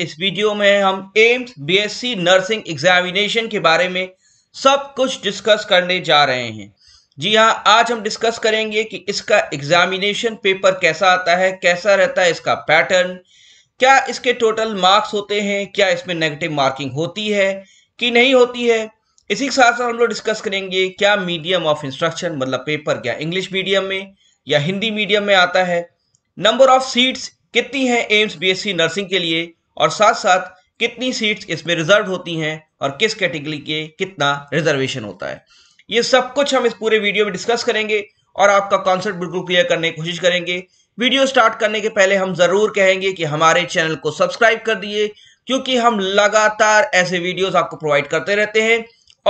इस वीडियो में हम एम्स बीएससी नर्सिंग एग्जामिनेशन के बारे में सब कुछ डिस्कस करने जा रहे हैं जी हाँ आज हम डिस्कस करेंगे कि इसका एग्जामिनेशन पेपर कैसा आता है कैसा रहता है इसका पैटर्न क्या इसके टोटल मार्क्स होते हैं क्या इसमें नेगेटिव मार्किंग होती है कि नहीं होती है इसी के साथ साथ हम लोग डिस्कस करेंगे क्या मीडियम ऑफ इंस्ट्रक्शन मतलब पेपर क्या इंग्लिश मीडियम में या हिंदी मीडियम में आता है नंबर ऑफ सीट्स कितनी है एम्स बीएससी नर्सिंग के लिए और साथ साथ कितनी सीट्स इसमें रिजर्व होती हैं और किस कैटेगरी के कितना रिजर्वेशन होता है ये सब कुछ हम इस पूरे वीडियो में डिस्कस करेंगे और आपका कॉन्सेप्ट बिल्कुल क्लियर करने की कोशिश करेंगे वीडियो स्टार्ट करने के पहले हम ज़रूर कहेंगे कि हमारे चैनल को सब्सक्राइब कर दिए क्योंकि हम लगातार ऐसे वीडियोस आपको प्रोवाइड करते रहते हैं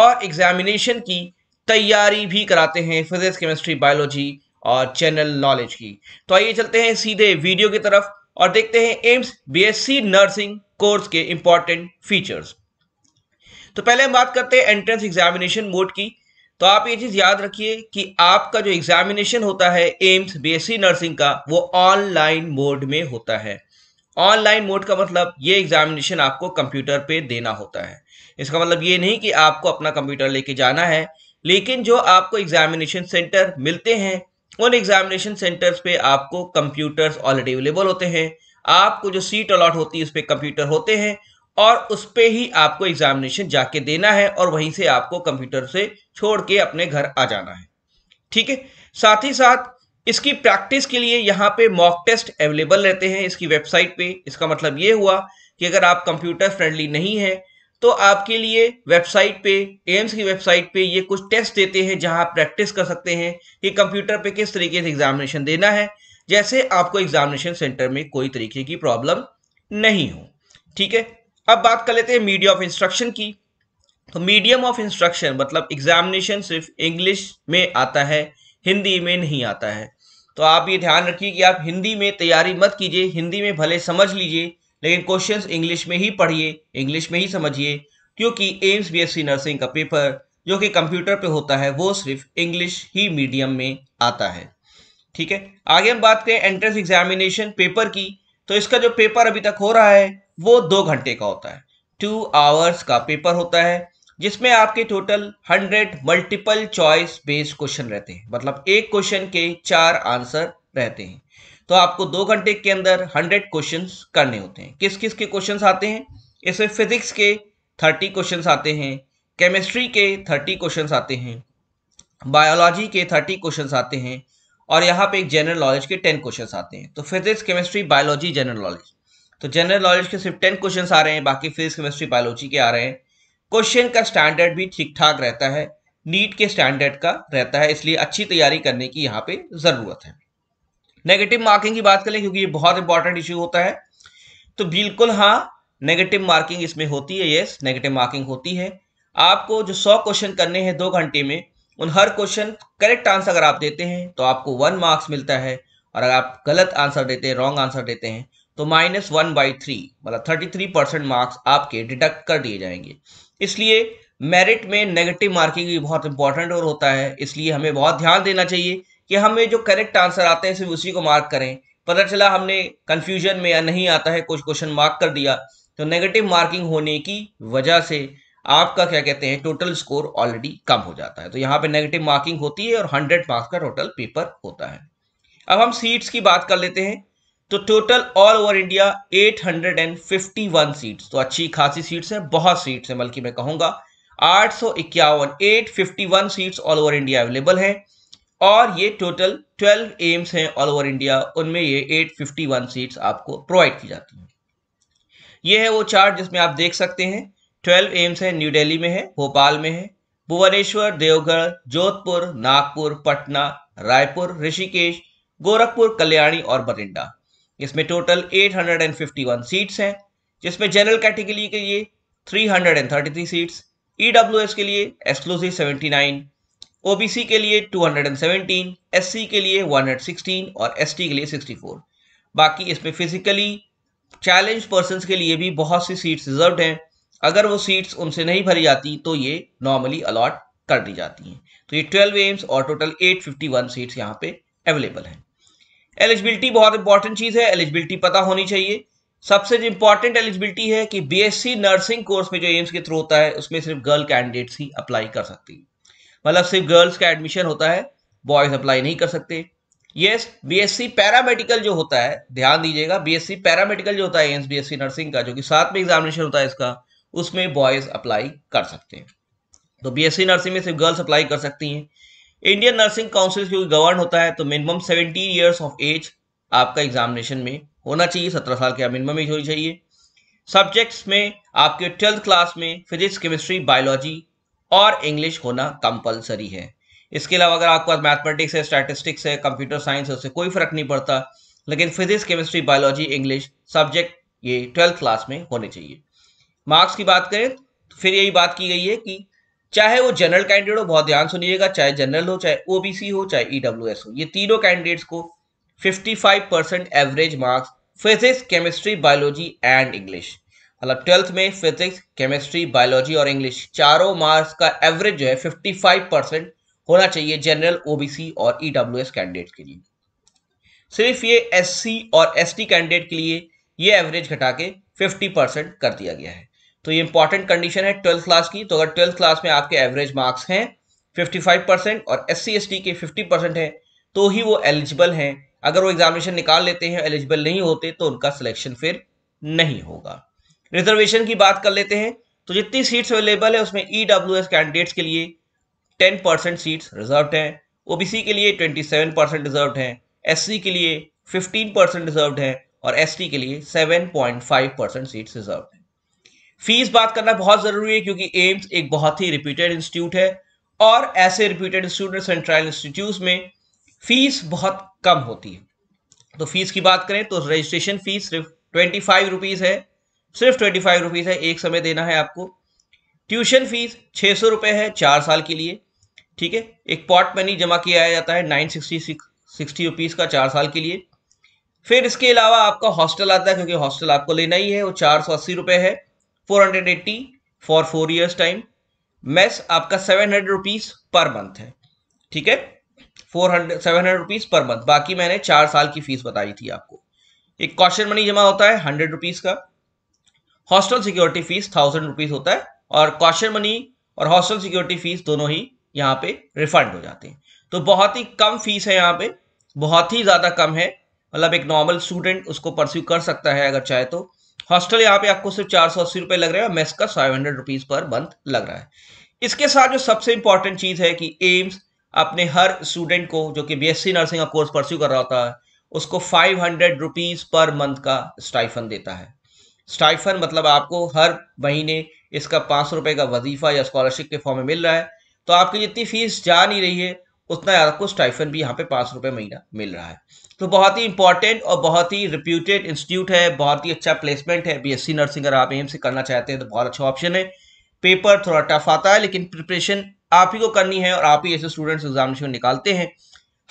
और एग्जामिनेशन की तैयारी भी कराते हैं फिजिक्स केमिस्ट्री बायोलॉजी और जनरल नॉलेज की तो आइए चलते हैं सीधे वीडियो की तरफ और देखते हैं एम्स बीएससी नर्सिंग कोर्स के इंपॉर्टेंट फीचर्स तो पहले हम बात करते हैं एंट्रेंस एग्जामिनेशन बोर्ड की तो आप ये चीज़ याद रखिए कि आपका जो एग्जामिनेशन होता है एम्स बीएससी नर्सिंग का वो ऑनलाइन मोड में होता है ऑनलाइन मोड का मतलब ये एग्जामिनेशन आपको कंप्यूटर पे देना होता है इसका मतलब ये नहीं कि आपको अपना कंप्यूटर लेके जाना है लेकिन जो आपको एग्जामिनेशन सेंटर मिलते हैं उन एग्जामिनेशन सेंटर्स पे आपको कंप्यूटर्स ऑलरेडी अवेलेबल होते हैं आपको जो सीट अलॉट होती है उस पर कंप्यूटर होते हैं और उस पर ही आपको एग्जामिनेशन जाके देना है और वहीं से आपको कंप्यूटर से छोड़ के अपने घर आ जाना है ठीक है साथ ही साथ इसकी प्रैक्टिस के लिए यहाँ पे मॉक टेस्ट अवेलेबल रहते हैं इसकी वेबसाइट पे इसका मतलब ये हुआ कि अगर आप कंप्यूटर फ्रेंडली नहीं है तो आपके लिए वेबसाइट पे एम्स की वेबसाइट पे ये कुछ टेस्ट देते हैं जहां आप प्रैक्टिस कर सकते हैं कि कंप्यूटर पे किस तरीके से एग्जामिनेशन देना है जैसे आपको एग्जामिनेशन सेंटर में कोई तरीके की प्रॉब्लम नहीं हो ठीक है अब बात कर लेते हैं मीडिया ऑफ इंस्ट्रक्शन की तो मीडियम ऑफ इंस्ट्रक्शन मतलब एग्जामिनेशन सिर्फ इंग्लिश में आता है हिंदी में नहीं आता है तो आप ये ध्यान रखिए कि आप हिंदी में तैयारी मत कीजिए हिंदी में भले समझ लीजिए लेकिन क्वेश्चंस इंग्लिश में ही पढ़िए इंग्लिश में ही समझिए क्योंकि एम्स बीएससी नर्सिंग का पेपर जो कि कंप्यूटर पे होता है वो सिर्फ इंग्लिश ही मीडियम में आता है ठीक है आगे हम बात करें एंट्रेंस एग्जामिनेशन पेपर की तो इसका जो पेपर अभी तक हो रहा है वो दो घंटे का होता है टू आवर्स का पेपर होता है जिसमें आपके total hundred multiple choice based question रहते हैं मतलब एक क्वेश्चन के चार आंसर रहते हैं तो आपको दो घंटे के अंदर हंड्रेड क्वेश्चन करने होते हैं किस किस के क्वेश्चन आते हैं इसमें फिजिक्स के थर्टी क्वेश्चन आते हैं केमिस्ट्री के थर्टी क्वेश्चन आते हैं बायोलॉजी के थर्टी क्वेश्चन आते हैं और यहाँ पे एक जनरल नॉलेज के टेन क्वेश्चन आते हैं तो physics chemistry biology general knowledge तो जनरल नॉलेज के सिर्फ टेन क्वेश्चन आ रहे हैं बाकी फिजिक्स केमिस्ट्री बायोलॉजी के आ रहे हैं क्वेश्चन का स्टैंडर्ड भी ठीक ठाक रहता है नीट के स्टैंडर्ड का रहता है इसलिए अच्छी तैयारी करने की यहाँ पे ज़रूरत है नेगेटिव मार्किंग की बात करें क्योंकि ये बहुत इंपॉर्टेंट इश्यू होता है तो बिल्कुल हाँ नेगेटिव मार्किंग इसमें होती है यस नेगेटिव मार्किंग होती है आपको जो सौ क्वेश्चन करने हैं दो घंटे में उन हर क्वेश्चन करेक्ट आंसर अगर आप देते हैं तो आपको वन मार्क्स मिलता है और अगर आप गलत आंसर देते हैं रॉन्ग आंसर देते हैं तो माइनस वन बाई थ्री मतलब थर्टी थ्री परसेंट मार्क्स आपके डिडक्ट कर दिए जाएंगे इसलिए मेरिट में नेगेटिव मार्किंग भी बहुत इंपॉर्टेंट और होता है इसलिए हमें बहुत ध्यान देना चाहिए कि हमें जो करेक्ट आंसर आते हैं सिर्फ उसी को मार्क करें पता चला हमने कंफ्यूजन में या नहीं आता है कुछ क्वेश्चन मार्क कर दिया तो नेगेटिव मार्किंग होने की वजह से आपका क्या कहते हैं टोटल स्कोर ऑलरेडी कम हो जाता है तो यहाँ पे नेगेटिव मार्किंग होती है और 100 मार्क्स का टोटल पेपर होता है अब हम सीट्स की बात कर लेते हैं तो total all over India 851 seats तो अच्छी खासी सीट्स हैं बहुत सीट्स हैं बल्कि मैं कहूँगा आठ सौ इक्यावन eight fifty one seats all over India available हैं और ये टोटल 12 एम्स हैं ऑल ओवर इंडिया उनमें ये 851 सीट्स आपको प्रोवाइड की जाती हैं ये है वो चार्ट जिसमें आप देख सकते हैं 12 एम्स हैं न्यू दिल्ली में है भोपाल में है भुवनेश्वर देवगढ़ जोधपुर नागपुर पटना रायपुर ऋषिकेश गोरखपुर कल्याणी और बरिंडा इसमें टोटल 851 सीट्स हैं जिसमें जनरल कैटेगरी के लिए 333 सीट्स ईडब्ल्यूएस के लिए एक्सक्लूसिव 79 ओबीसी के लिए 217, एससी के लिए 116 और एसटी के लिए 64। बाकी इसमें फिजिकली चैलेंज पर्सन के लिए भी बहुत सी सीट्स रिजर्व हैं अगर वो सीट्स उनसे नहीं भरी जाती तो ये नॉर्मली अलॉट कर दी जाती हैं तो ये 12 एम्स और टोटल 851 सीट्स यहाँ पे अवेलेबल हैं एलिजिबिलिटी बहुत इंपॉर्टेंट चीज़ है एलिजिबिलिटी पता होनी चाहिए सबसे जो इंपॉर्टेंट एलिजिबिलिटी है कि बी नर्सिंग कोर्स में जो एम्स के थ्रू होता है उसमें सिर्फ गर्ल कैंडिडेट्स ही अप्लाई कर सकती है मतलब सिर्फ गर्ल्स का एडमिशन होता है बॉयज अप्लाई नहीं कर सकते यस बीएससी पैरामेडिकल जो होता है ध्यान दीजिएगा बीएससी पैरामेडिकल जो होता है एम्स बीएससी नर्सिंग का जो कि साथ में एग्जामिनेशन होता है इसका उसमें बॉयज अप्लाई कर सकते हैं तो बीएससी नर्सिंग में सिर्फ गर्ल्स अप्लाई कर सकती हैं इंडियन नर्सिंग काउंसिल क्योंकि गवर्न होता है तो minimum seventeen years of age आपका एग्जामिनेशन में होना चाहिए सत्रह साल के मिनिमम एज होनी चाहिए सब्जेक्ट्स में आपके ट्वेल्थ क्लास में फिजिक्स केमिस्ट्री बायोलॉजी और इंग्लिश होना कंपलसरी है इसके अलावा अगर आपके पास मैथमेटिक्स है स्टैटिस्टिक्स है कंप्यूटर साइंस है उससे कोई फर्क नहीं पड़ता लेकिन physics chemistry biology English subject ये ट्वेल्थ क्लास में होने चाहिए मार्क्स की बात करें तो फिर यही बात की गई है कि चाहे वो जनरल कैंडिडेट हो बहुत ध्यान सुनिएगा चाहे जनरल हो चाहे ओबीसी हो चाहे ईडब्ल्यू e हो ये तीनों कैंडिडेट्स को 55 percent average marks physics chemistry biology and English मतलब ट्वेल्थ में फिजिक्स केमिस्ट्री बायोलॉजी और इंग्लिश चारों मार्क्स का एवरेज जो है 55 परसेंट होना चाहिए जनरल ओबीसी और ईडब्ल्यूएस e कैंडिडेट के लिए सिर्फ ये एससी और एसटी कैंडिडेट के लिए ये एवरेज घटा के 50 परसेंट कर दिया गया है तो ये इंपॉर्टेंट कंडीशन है ट्वेल्थ क्लास की तो अगर ट्वेल्थ क्लास में आपके एवरेज मार्क्स हैं फिफ्टी परसेंट और एस सी के फिफ्टी परसेंट है तो ही वो एलिजिबल हैं अगर वो एग्जामिनेशन निकाल लेते हैं एलिजिबल नहीं होते तो उनका सिलेक्शन फिर नहीं होगा रिजर्वेशन की बात कर लेते हैं तो जितनी सीट्स अवेलेबल है उसमें ई e कैंडिडेट्स के लिए टेन परसेंट सीट्स रिजर्व हैं ओबीसी के लिए ट्वेंटी सेवन परसेंट रिजर्व हैं एससी के लिए फिफ्टीन परसेंट रिजर्व हैं और एसटी के लिए seven point five percent seats reserve हैं फीस बात करना बहुत जरूरी है क्योंकि एम्स एक बहुत ही रिप्यूटेड इंस्टीट्यूट है और ऐसे रिप्यूटेड इंस्टीट्यूट सेंट्रल इंस्टीट्यूट में फीस बहुत कम होती है तो फीस की बात करें तो रजिस्ट्रेशन फीस सिर्फ ट्वेंटी फाइव रुपीज़ है सिर्फ ट्वेंटी फाइव रुपीज़ है एक समय देना है आपको ट्यूशन फीस छः सौ रुपये है चार साल के लिए ठीक है एक पॉट मनी जमा किया जाता है nine sixty six sixty rupees का चार साल के लिए फिर इसके अलावा आपका हॉस्टल आता है क्योंकि हॉस्टल आपको लेना ही है वो चार सौ अस्सी रुपये है four hundred eighty for four years time mess आपका seven hundred rupees per month है ठीक है four hundred seven hundred rupees per month बाकी मैंने चार साल की फीस बताई थी आपको एक कॉशन मनी जमा होता है हंड्रेड रुपीज़ का hostel security fees thousand rupees होता है और कॉशन मनी और हॉस्टल सिक्योरिटी फीस दोनों ही यहाँ पे रिफंड हो जाते हैं तो बहुत ही कम फीस है यहाँ पे बहुत ही ज़्यादा कम है मतलब एक नॉर्मल स्टूडेंट उसको परस्यू कर सकता है अगर चाहे तो हॉस्टल यहाँ पे आपको सिर्फ चार सौ अस्सी रुपए लग रहे हैं और मेस का five hundred rupees per month लग रहा है इसके साथ जो सबसे इंपॉर्टेंट चीज़ है कि एम्स अपने हर स्टूडेंट को जो कि बीएससी नर्सिंग का कोर्स परस्यू कर रहा होता है उसको five hundred rupees per month का स्टाइफन देता है स्टाइफन मतलब आपको हर महीने इसका पाँच सौ रुपये का वजीफा या स्कॉलरशिप के फॉर्म में मिल रहा है तो आपकी जितनी फीस जा नहीं रही है उतना आपको स्टाइफन भी यहाँ पे पाँच रुपये महीना मिल रहा है तो बहुत ही इंपॉर्टेंट और बहुत ही रिप्यूटेड इंस्टीट्यूट है बहुत ही अच्छा प्लेसमेंट है बीएससी नर्सिंग अगर आप एम से करना चाहते हैं तो बहुत अच्छा ऑप्शन है पेपर थोड़ा टफ आता है लेकिन प्रिपरेशन आप ही को करनी है और आप ही ऐसे स्टूडेंट्स एग्जामिनेशन निकालते हैं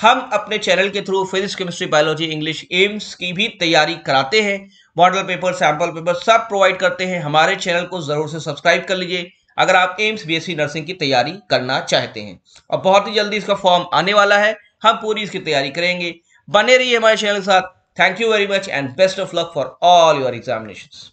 हम अपने चैनल के through physics chemistry biology English AIIMS की भी तैयारी कराते हैं मॉडल पेपर सैंपल पेपर सब प्रोवाइड करते हैं हमारे चैनल को ज़रूर से सब्सक्राइब कर लीजिए अगर आप एम्स बीएससी नर्सिंग की तैयारी करना चाहते हैं और बहुत ही जल्दी इसका फॉर्म आने वाला है हम पूरी इसकी तैयारी करेंगे बने रहिए हमारे चैनल के साथ thank you very much and best of luck for all your examination